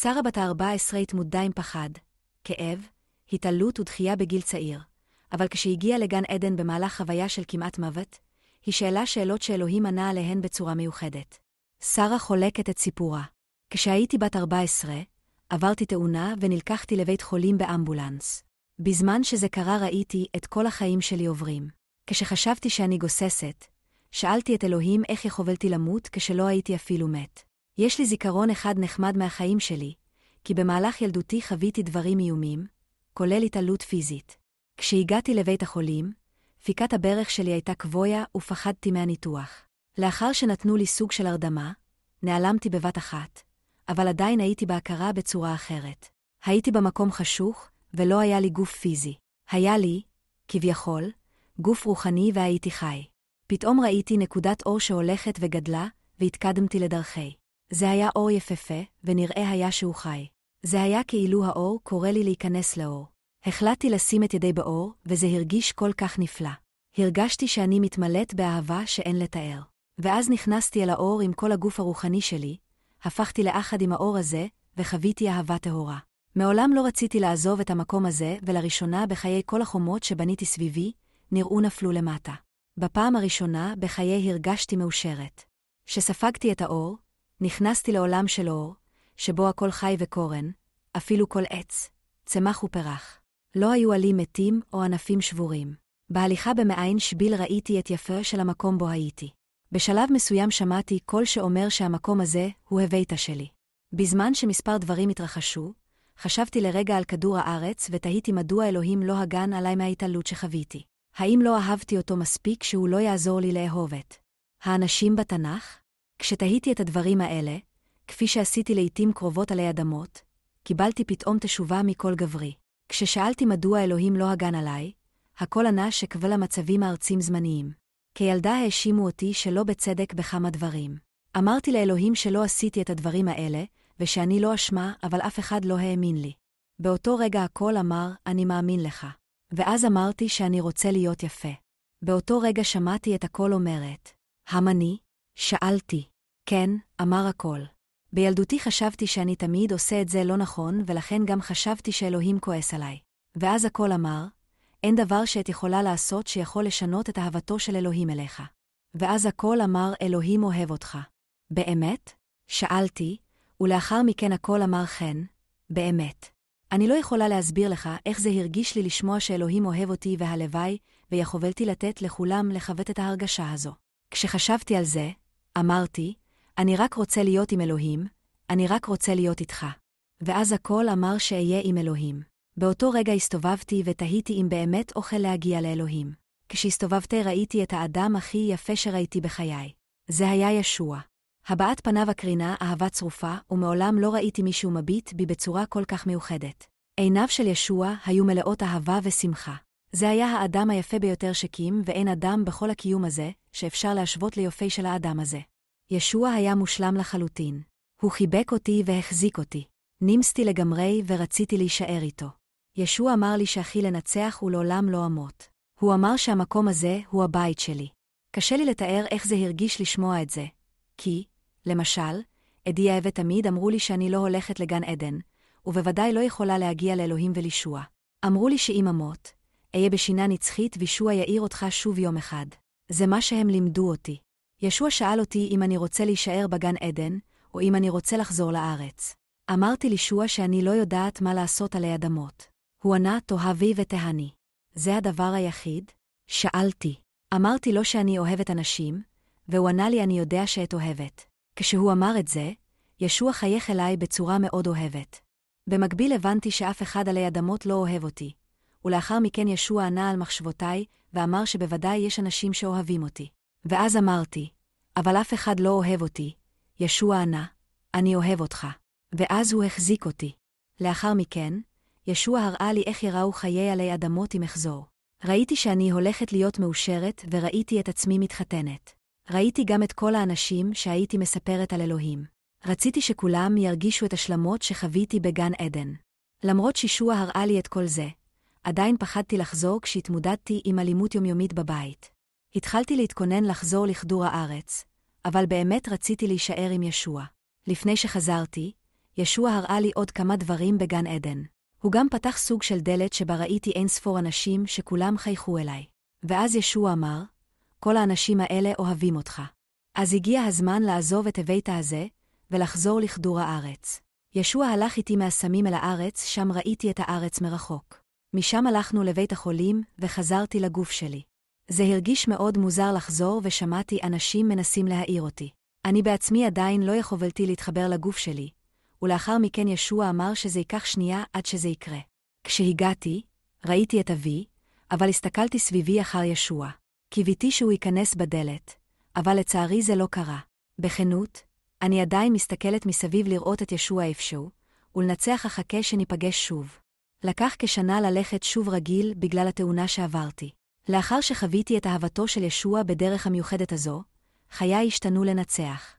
שרה בת ה-14 התמודדה עם פחד, כאב, התעלות ודחייה בגיל צעיר, אבל כשהגיעה לגן עדן במהלך חוויה של כמעט מוות, היא שאלה שאלות שאלוהים ענה עליהן בצורה מיוחדת. שרה חולקת את סיפורה. כשהייתי בת 14, עברתי תאונה ונלקחתי לבית חולים באמבולנס. בזמן שזה קרה ראיתי את כל החיים שלי עוברים. כשחשבתי שאני גוססת, שאלתי את אלוהים איך יכולתי למות כשלא הייתי אפילו מת. יש לי זיכרון אחד נחמד מהחיים שלי, כי במהלך ילדותי חוויתי דברים איומים, כולל התעלות פיזית. כשהגעתי לבית החולים, פיקת הברך שלי הייתה כבויה ופחדתי מהניתוח. לאחר שנתנו לי סוג של הרדמה, נעלמתי בבת אחת, אבל עדיין הייתי בהכרה בצורה אחרת. הייתי במקום חשוך, ולא היה לי גוף פיזי. היה לי, כביכול, גוף רוחני והייתי חי. פתאום ראיתי נקודת אור שהולכת וגדלה, והתקדמתי לדרכי. זה היה אור יפהפה, ונראה היה שהוא חי. זה היה כאילו האור קורא לי להיכנס לאור. החלטתי לשים את ידי באור, וזה הרגיש כל כך נפלא. הרגשתי שאני מתמלאת באהבה שאין לתאר. ואז נכנסתי אל האור עם כל הגוף הרוחני שלי, הפכתי לאחד עם האור הזה, וחוויתי אהבה טהורה. מעולם לא רציתי לעזוב את המקום הזה, ולראשונה בחיי כל החומות שבניתי סביבי, נראו נפלו למטה. בפעם הראשונה בחיי הרגשתי מאושרת. כשספגתי את האור, נכנסתי לעולם של אור, שבו הכל חי וקורן, אפילו כל עץ, צמח ופרח. לא היו עלים מתים או ענפים שבורים. בהליכה במעין שביל ראיתי את יפה של המקום בו הייתי. בשלב מסוים שמעתי קול שאומר שהמקום הזה הוא הביתה שלי. בזמן שמספר דברים התרחשו, חשבתי לרגע על כדור הארץ ותהיתי מדוע אלוהים לא הגן עלי מההתעלות שחוויתי. האם לא אהבתי אותו מספיק שהוא לא יעזור לי לאהוב את האנשים בתנ"ך? כשתהיתי את הדברים האלה, כפי שעשיתי לעתים קרובות עלי אדמות, קיבלתי פתאום תשובה מכל גברי. כששאלתי מדוע אלוהים לא הגן עליי, הכל ענה שכבל המצבים הארצים זמניים. כילדה האשימו אותי שלא בצדק בכמה דברים. אמרתי לאלוהים שלא עשיתי את הדברים האלה, ושאני לא אשמה, אבל אף אחד לא האמין לי. באותו רגע הכל אמר, אני מאמין לך. ואז אמרתי שאני רוצה להיות יפה. באותו רגע שמעתי את הכל אומרת, המני, שאלתי. כן, אמר הכל. בילדותי חשבתי שאני תמיד עושה את זה לא נכון, ולכן גם חשבתי שאלוהים כועס עליי. ואז הכל אמר, אין דבר שאת יכולה לעשות שיכול לשנות את אהבתו של אלוהים אליך. ואז הכל אמר, אלוהים אוהב אותך. באמת? שאלתי, ולאחר מכן הכל אמר כן, באמת. אני לא יכולה להסביר לך איך זה הרגיש לי לשמוע שאלוהים אוהב אותי והלוואי, ויכולתי לתת לכולם לחוות את ההרגשה הזו. כשחשבתי על זה, אמרתי, אני רק רוצה להיות עם אלוהים, אני רק רוצה להיות איתך. ואז הכל אמר שאהיה עם אלוהים. באותו רגע הסתובבתי ותהיתי אם באמת אוכל להגיע לאלוהים. כשהסתובבתי ראיתי את האדם הכי יפה שראיתי בחיי. זה היה ישוע. הבעת פניו הקרינה, אהבה צרופה, ומעולם לא ראיתי מישהו מביט בי בצורה כל כך מיוחדת. עיניו של ישוע היו מלאות אהבה ושמחה. זה היה האדם היפה ביותר שקים, ואין אדם בכל הקיום הזה, שאפשר להשוות ליופי של האדם הזה. ישוע היה מושלם לחלוטין. הוא חיבק אותי והחזיק אותי. נמסתי לגמרי ורציתי להישאר איתו. ישוע אמר לי שאחי לנצח ולעולם לא אמות. הוא אמר שהמקום הזה הוא הבית שלי. קשה לי לתאר איך זה הרגיש לשמוע את זה. כי, למשל, עדי האבת תמיד אמרו לי שאני לא הולכת לגן עדן, ובוודאי לא יכולה להגיע לאלוהים ולישוע. אמרו לי שאם אמות, אהיה בשינה נצחית וישוע יאיר אותך שוב יום אחד. זה מה שהם לימדו אותי. ישוע שאל אותי אם אני רוצה להישאר בגן עדן, או אם אני רוצה לחזור לארץ. אמרתי לישוע שאני לא יודעת מה לעשות עלי אדמות. הוא ענה, תאהבי ותהני. זה הדבר היחיד? שאלתי. אמרתי לו שאני אוהבת אנשים, והוא ענה לי אני יודע שאת אוהבת. כשהוא אמר את זה, ישוע חייך אליי בצורה מאוד אוהבת. במקביל הבנתי שאף אחד עלי אדמות לא אוהב אותי, ולאחר מכן ישוע ענה על מחשבותיי, ואמר שבוודאי יש אנשים שאוהבים אותי. ואז אמרתי, אבל אף אחד לא אוהב אותי. ישוע ענה, אני אוהב אותך. ואז הוא החזיק אותי. לאחר מכן, ישוע הראה לי איך יראו חיי עלי אדמות אם אחזור. ראיתי שאני הולכת להיות מאושרת, וראיתי את עצמי מתחתנת. ראיתי גם את כל האנשים שהייתי מספרת על אלוהים. רציתי שכולם ירגישו את השלמות שחוויתי בגן עדן. למרות שישוע הראה לי את כל זה, עדיין פחדתי לחזור כשהתמודדתי עם אלימות יומיומית בבית. התחלתי להתכונן לחזור לכדור הארץ, אבל באמת רציתי להישאר עם ישוע. לפני שחזרתי, ישוע הראה לי עוד כמה דברים בגן עדן. הוא גם פתח סוג של דלת שבה ראיתי אין ספור אנשים שכולם חייכו אליי. ואז ישוע אמר, כל האנשים האלה אוהבים אותך. אז הגיע הזמן לעזוב את הביתה הזה, ולחזור לכדור הארץ. ישוע הלך איתי מהסמים אל הארץ, שם ראיתי את הארץ מרחוק. משם הלכנו לבית החולים, וחזרתי לגוף שלי. זה הרגיש מאוד מוזר לחזור ושמעתי אנשים מנסים להעיר אותי. אני בעצמי עדיין לא יכולתי להתחבר לגוף שלי, ולאחר מכן ישוע אמר שזה ייקח שנייה עד שזה יקרה. כשהגעתי, ראיתי את אבי, אבל הסתכלתי סביבי אחר ישוע. קיוויתי שהוא ייכנס בדלת, אבל לצערי זה לא קרה. בכנות, אני עדיין מסתכלת מסביב לראות את ישוע איפשהו, ולנצח אחכה שניפגש שוב. לקח כשנה ללכת שוב רגיל בגלל התאונה שעברתי. לאחר שחוויתי את אהבתו של ישוע בדרך המיוחדת הזו, חיי השתנו לנצח.